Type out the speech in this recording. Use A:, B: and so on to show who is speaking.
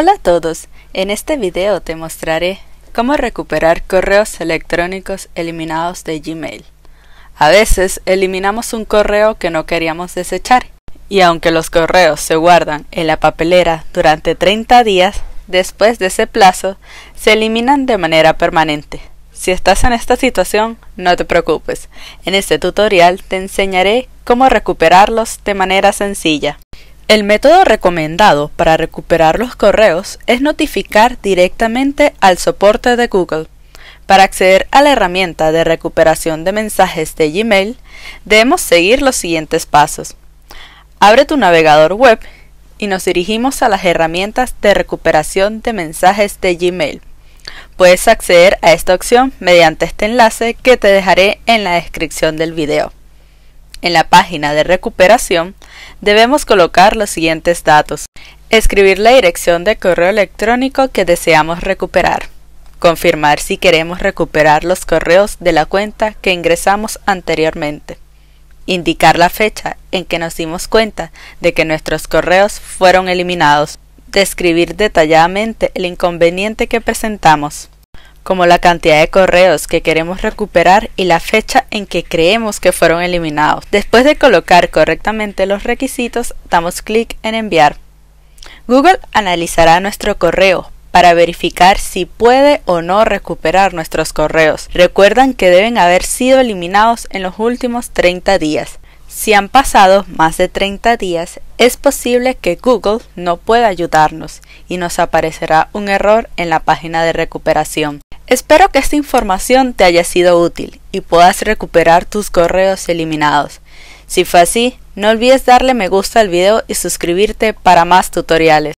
A: Hola a todos, en este video te mostraré cómo recuperar correos electrónicos eliminados de Gmail. A veces eliminamos un correo que no queríamos desechar y aunque los correos se guardan en la papelera durante 30 días, después de ese plazo se eliminan de manera permanente. Si estás en esta situación, no te preocupes. En este tutorial te enseñaré cómo recuperarlos de manera sencilla. El método recomendado para recuperar los correos es notificar directamente al soporte de Google. Para acceder a la herramienta de recuperación de mensajes de Gmail, debemos seguir los siguientes pasos. Abre tu navegador web y nos dirigimos a las herramientas de recuperación de mensajes de Gmail. Puedes acceder a esta opción mediante este enlace que te dejaré en la descripción del video. En la página de recuperación debemos colocar los siguientes datos. Escribir la dirección de correo electrónico que deseamos recuperar. Confirmar si queremos recuperar los correos de la cuenta que ingresamos anteriormente. Indicar la fecha en que nos dimos cuenta de que nuestros correos fueron eliminados. Describir detalladamente el inconveniente que presentamos como la cantidad de correos que queremos recuperar y la fecha en que creemos que fueron eliminados. Después de colocar correctamente los requisitos, damos clic en enviar. Google analizará nuestro correo para verificar si puede o no recuperar nuestros correos. Recuerdan que deben haber sido eliminados en los últimos 30 días. Si han pasado más de 30 días, es posible que Google no pueda ayudarnos y nos aparecerá un error en la página de recuperación. Espero que esta información te haya sido útil y puedas recuperar tus correos eliminados. Si fue así, no olvides darle me gusta al video y suscribirte para más tutoriales.